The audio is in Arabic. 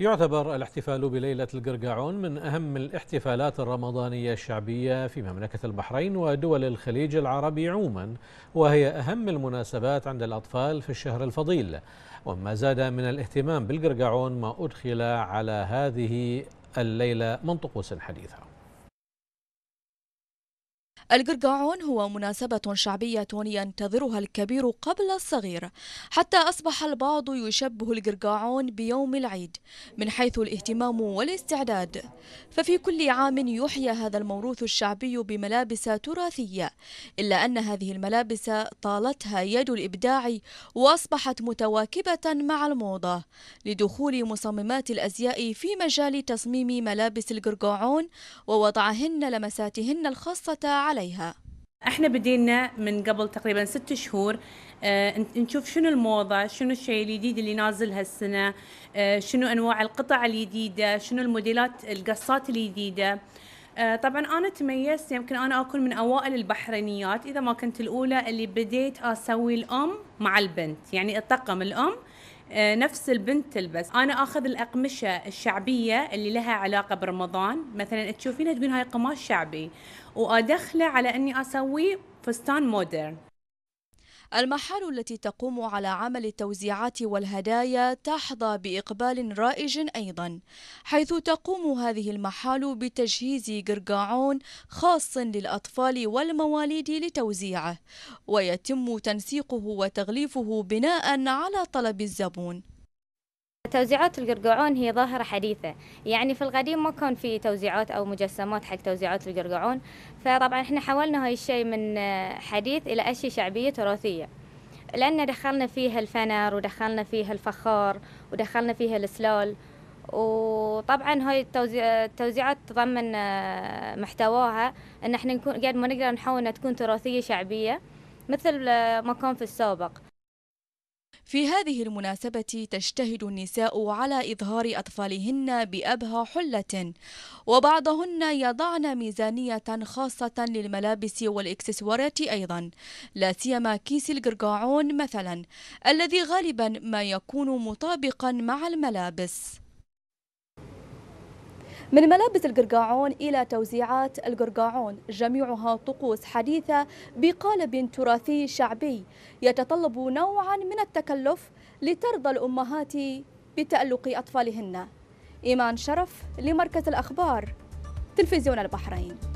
يعتبر الاحتفال بليلة القرقعون من أهم الاحتفالات الرمضانية الشعبية في مملكة البحرين ودول الخليج العربي عموما وهي أهم المناسبات عند الأطفال في الشهر الفضيل وما زاد من الاهتمام بالقرقعون ما أدخل على هذه الليلة من طقوس حديثة القرقعون هو مناسبة شعبية ينتظرها الكبير قبل الصغير حتى أصبح البعض يشبه القرقعون بيوم العيد من حيث الاهتمام والاستعداد ففي كل عام يحيى هذا الموروث الشعبي بملابس تراثية إلا أن هذه الملابس طالتها يد الإبداع وأصبحت متواكبة مع الموضة لدخول مصممات الأزياء في مجال تصميم ملابس القرقعون ووضعهن لمساتهن الخاصة على عليها احنا بدينا من قبل تقريبا ست شهور آه نشوف شنو الموضة شنو الشيء الجديد اللي نازل هالسنة آه شنو أنواع القطع الجديدة شنو الموديلات القصات الجديدة آه طبعا أنا تميزت يمكن أنا أكون من أوائل البحرينيات إذا ما كنت الأولى اللي بديت أسوي الأم مع البنت يعني الطقم الأم آه، نفس البنت تلبس انا اخذ الاقمشه الشعبيه اللي لها علاقه برمضان مثلا تشوفينها تقولين هاي قماش شعبي وادخله على اني اسوي فستان مودرن المحال التي تقوم على عمل التوزيعات والهدايا تحظى بإقبال رائج أيضا حيث تقوم هذه المحال بتجهيز قرقعون خاص للأطفال والمواليد لتوزيعه ويتم تنسيقه وتغليفه بناء على طلب الزبون توزيعات القرقعون هي ظاهرة حديثة يعني في القديم ما كان في توزيعات أو مجسمات حق توزيعات القرقعون فطبعا احنا حولنا هاي الشيء من حديث إلى أشياء شعبية تراثية لأن دخلنا فيها الفنر ودخلنا فيها الفخار ودخلنا فيها السلال وطبعا هاي التوزيعات تضمن آه، محتواها ان احنا نكون قد ما نقدر نحاول انها تكون تراثيه شعبيه مثل آه، ما كان في السابق في هذه المناسبة تجتهد النساء على إظهار أطفالهن بأبهى حلة وبعضهن يضعن ميزانية خاصة للملابس والإكسسوارات أيضا لا سيما كيس القرقاعون مثلا الذي غالبا ما يكون مطابقا مع الملابس من ملابس القرقاعون إلى توزيعات القرقاعون جميعها طقوس حديثة بقالب تراثي شعبي يتطلب نوعا من التكلف لترضى الأمهات بتألق أطفالهن إيمان شرف لمركز الأخبار تلفزيون البحرين